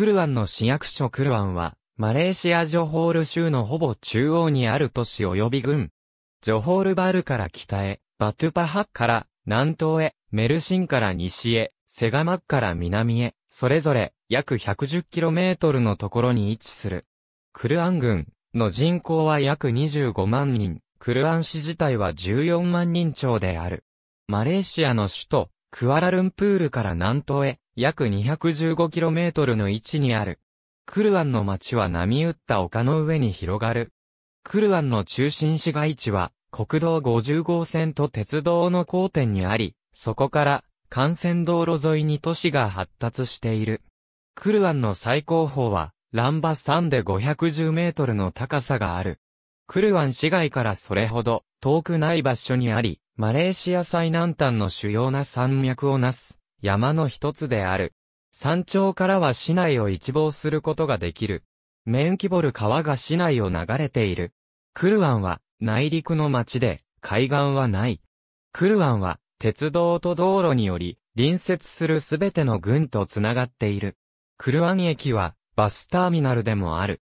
クルアンの市役所クルアンは、マレーシアジョホール州のほぼ中央にある都市及び郡。ジョホールバルから北へ、バトゥパハッから南東へ、メルシンから西へ、セガマッから南へ、それぞれ約 110km のところに位置する。クルアン郡の人口は約25万人、クルアン市自体は14万人超である。マレーシアの首都、クアラルンプールから南東へ約 215km の位置にある。クルアンの町は波打った丘の上に広がる。クルアンの中心市街地は国道50号線と鉄道の交点にあり、そこから幹線道路沿いに都市が発達している。クルアンの最高峰はランバ山で510メートルの高さがある。クルアン市街からそれほど遠くない場所にあり、マレーシア最南端の主要な山脈をなす山の一つである。山頂からは市内を一望することができる。メンキボル川が市内を流れている。クルアンは内陸の町で海岸はない。クルアンは鉄道と道路により隣接するすべての郡とつながっている。クルアン駅はバスターミナルでもある。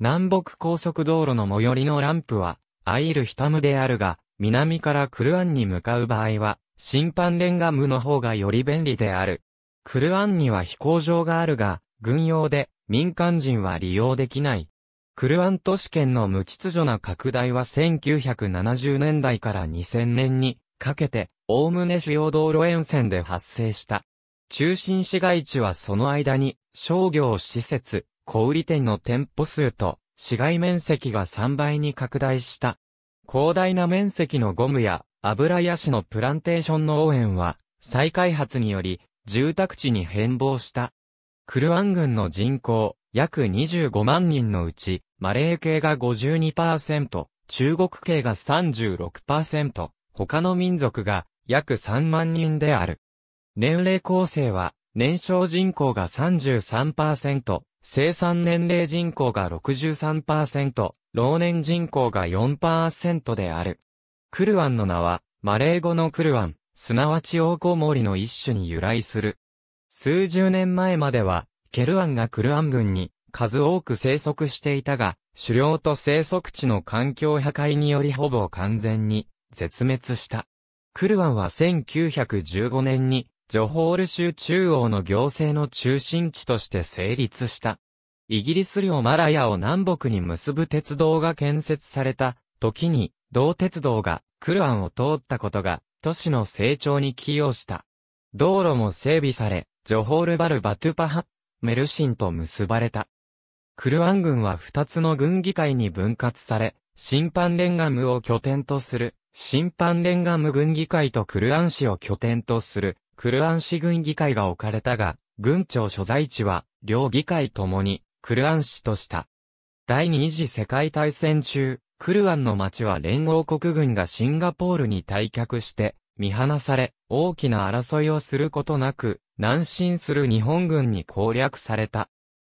南北高速道路の最寄りのランプは、アイルヒタムであるが、南からクルアンに向かう場合は、審判レンガムの方がより便利である。クルアンには飛行場があるが、軍用で民間人は利用できない。クルアン都市圏の無秩序な拡大は1970年代から2000年にかけて、おおむね主要道路沿線で発生した。中心市街地はその間に商業施設、小売店の店舗数と市街面積が3倍に拡大した。広大な面積のゴムや油ヤシのプランテーション農園は再開発により住宅地に変貌した。クルアン郡の人口約25万人のうちマレー系が52%、中国系が36%、他の民族が約3万人である。年齢構成は年少人口が33%、生産年齢人口が63%、老年人口が4%である。クルアンの名は、マレー語のクルアン、すなわち大コモリの一種に由来する。数十年前までは、ケルアンがクルアン群に数多く生息していたが、狩猟と生息地の環境破壊によりほぼ完全に絶滅した。クルアンは1915年にジョホール州中央の行政の中心地として成立した。イギリス領マラヤを南北に結ぶ鉄道が建設された時に、同鉄道がクルアンを通ったことが都市の成長に寄与した。道路も整備され、ジョホールバルバトゥパハ、メルシンと結ばれた。クルアン軍は二つの軍議会に分割され、審判レンガムを拠点とする、審判レンガム軍議会とクルアン市を拠点とする、クルアン市軍議会が置かれたが、軍庁所在地は、両議会ともに、クルアン市とした。第二次世界大戦中、クルアンの町は連合国軍がシンガポールに退却して、見放され、大きな争いをすることなく、南進する日本軍に攻略された。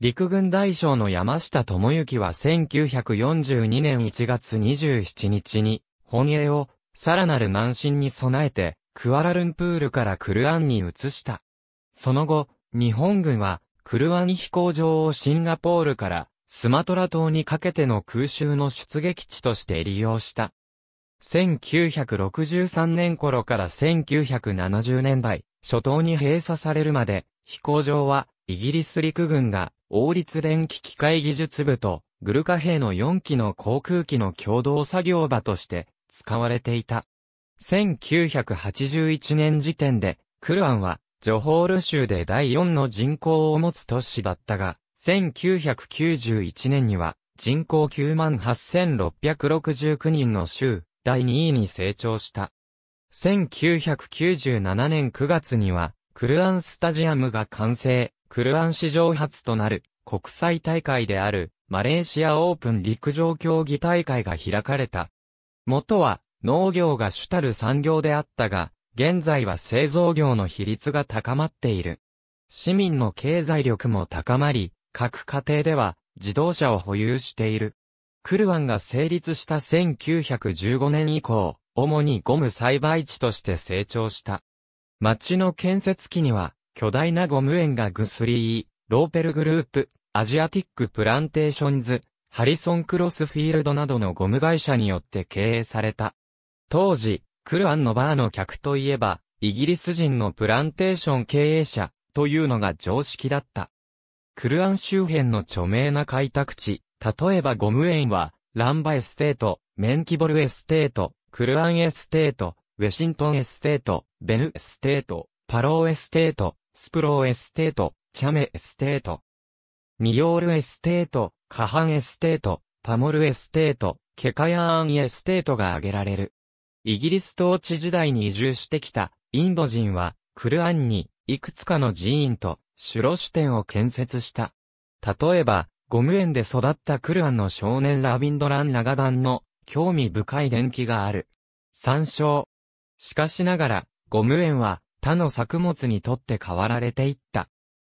陸軍大将の山下智之は1942年1月27日に、本営を、さらなる南進に備えて、クアラルンプールからクルアンに移した。その後、日本軍は、クルアン飛行場をシンガポールからスマトラ島にかけての空襲の出撃地として利用した。1963年頃から1970年代、初頭に閉鎖されるまで、飛行場は、イギリス陸軍が、王立連機機械技術部と、グルカ兵の4機の航空機の共同作業場として、使われていた。1981年時点で、クルアンは、ジョホール州で第4の人口を持つ都市だったが、1991年には、人口98,669人の州、第2位に成長した。1997年9月には、クルアンスタジアムが完成、クルアン史上初となる国際大会であるマレーシアオープン陸上競技大会が開かれた。元は農業が主たる産業であったが、現在は製造業の比率が高まっている。市民の経済力も高まり、各家庭では自動車を保有している。クルワンが成立した1915年以降、主にゴム栽培地として成長した。町の建設期には、巨大なゴム園がグスリー、ローペルグループ、アジアティックプランテーションズ、ハリソンクロスフィールドなどのゴム会社によって経営された。当時、クルアンのバーの客といえば、イギリス人のプランテーション経営者というのが常識だった。クルアン周辺の著名な開拓地、例えばゴムエインは、ランバエステート、メンキボルエステート、クルアンエステート、ウェシントンエステート、ベヌエステート、パローエステート、スプローエステート、チャメエステート。ニオールエステート、カハンエステート、パモルエステート、ケカヤーンエステートが挙げられる。イギリス統治時代に移住してきたインド人は、クルアンにいくつかの寺院と守路主店を建設した。例えば、ゴム園で育ったクルアンの少年ラビンドラン・ラガンの興味深い伝記がある。参照。しかしながら、ゴム園は他の作物にとって変わられていった。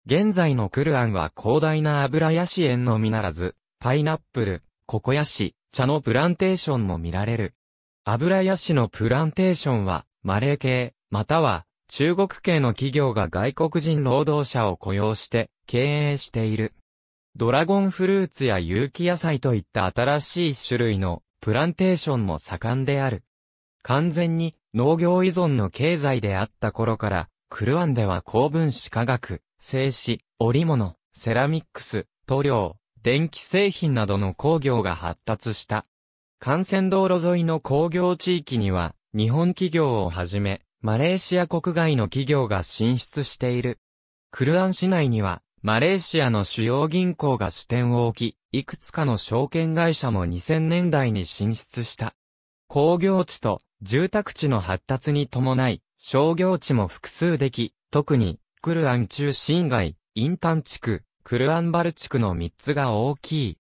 現在のクルアンは広大な油ヤシ園のみならず、パイナップル、ココヤシ、茶のプランテーションも見られる。油屋市のプランテーションは、マレー系、または中国系の企業が外国人労働者を雇用して経営している。ドラゴンフルーツや有機野菜といった新しい種類のプランテーションも盛んである。完全に農業依存の経済であった頃から、クルアンでは高分子化学、製紙、織物、セラミックス、塗料、電気製品などの工業が発達した。幹線道路沿いの工業地域には、日本企業をはじめ、マレーシア国外の企業が進出している。クルアン市内には、マレーシアの主要銀行が支店を置き、いくつかの証券会社も2000年代に進出した。工業地と住宅地の発達に伴い、商業地も複数でき、特に、クルアン中心街、インタン地区、クルアンバル地区の3つが大きい。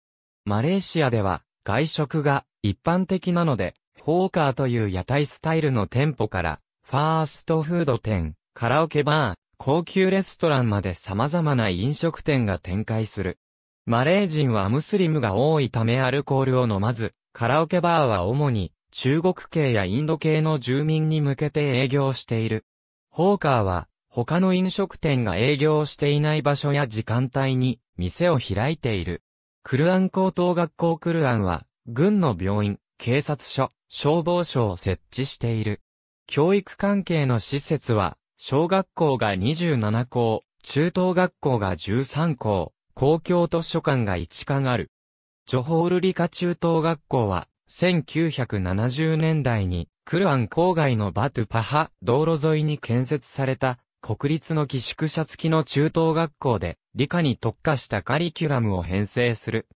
マレーシアでは、外食が一般的なので、ホーカーという屋台スタイルの店舗から、ファーストフード店、カラオケバー、高級レストランまで様々な飲食店が展開する。マレー人はムスリムが多いためアルコールを飲まず、カラオケバーは主に中国系やインド系の住民に向けて営業している。ホーカーは他の飲食店が営業していない場所や時間帯に店を開いている。クルアン高等学校クルアンは軍の病院、警察署、消防署を設置している。教育関係の施設は、小学校が27校、中等学校が13校、公共図書館が1館ある。ジョホール理科中等学校は、1970年代に、クルアン郊外のバトゥパハ道路沿いに建設された、国立の寄宿舎付きの中等学校で、理科に特化したカリキュラムを編成する。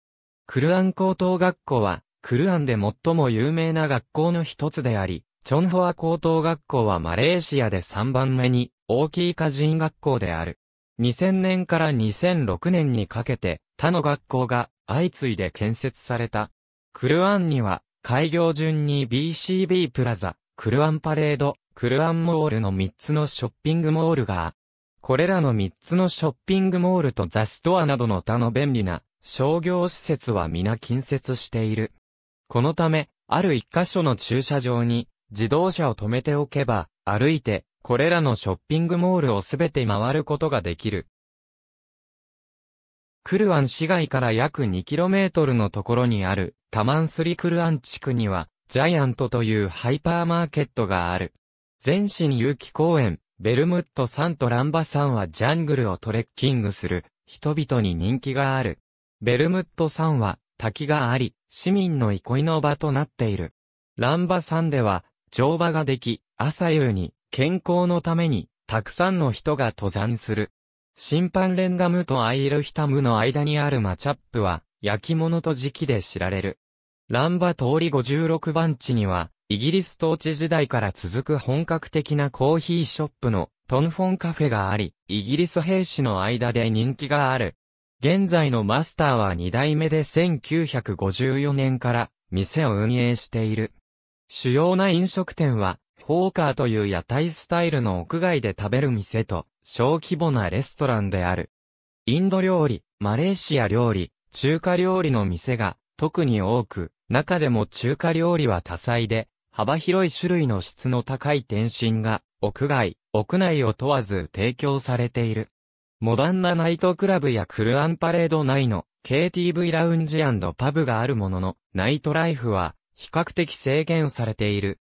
クルアン高等学校は、クルアンで最も有名な学校の一つであり、チョンホア高等学校はマレーシアで3番目に大きい歌人学校である。2000年から2006年にかけて他の学校が相次いで建設された。クルアンには開業順に BCB プラザ、クルアンパレード、クルアンモールの3つのショッピングモールが、これらの3つのショッピングモールとザストアなどの他の便利な商業施設は皆近接している。このため、ある一箇所の駐車場に自動車を止めておけば、歩いて、これらのショッピングモールをすべて回ることができる。クルアン市街から約 2km のところにあるタマンスリクルアン地区にはジャイアントというハイパーマーケットがある。全市に有機公園、ベルムット山とランバ山はジャングルをトレッキングする人々に人気がある。ベルムット山は滝があり、市民の憩いの場となっている。乱馬山では、乗馬ができ、朝夕に、健康のために、たくさんの人が登山する。審判レンガムとアイルヒタムの間にあるマチャップは、焼き物と時期で知られる。乱馬通り56番地には、イギリス統治時代から続く本格的なコーヒーショップのトンフォンカフェがあり、イギリス兵士の間で人気がある。現在のマスターは2代目で1954年から店を運営している。主要な飲食店は、ホーカーという屋台スタイルの屋外で食べる店と、小規模なレストランである。インド料理、マレーシア料理、中華料理の店が特に多く、中でも中華料理は多彩で、幅広い種類の質の高い点心が、屋外、屋内を問わず提供されている。モダンなナイトクラブやクルアンパレード内の KTV ラウンジパブがあるものの、ナイトライフは比較的制限されている。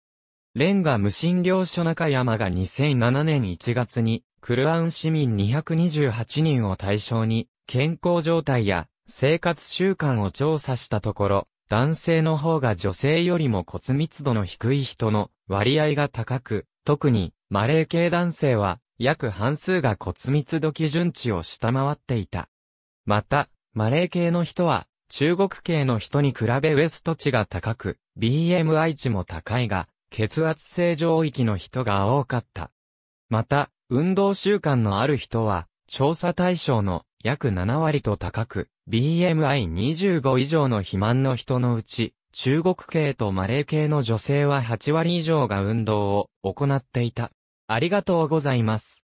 レンガ無診療所中山が2007年1月に、クルアン市民228人を対象に、健康状態や生活習慣を調査したところ、男性の方が女性よりも骨密度の低い人の割合が高く、特に、マレー系男性は、約半数が骨密度基準値を下回っていた。また、マレー系の人は、中国系の人に比べウエスト値が高く、BMI 値も高いが、血圧正常域の人が多かった。また、運動習慣のある人は、調査対象の約7割と高く、BMI25 以上の肥満の人のうち、中国系とマレー系の女性は8割以上が運動を行っていた。ありがとうございます。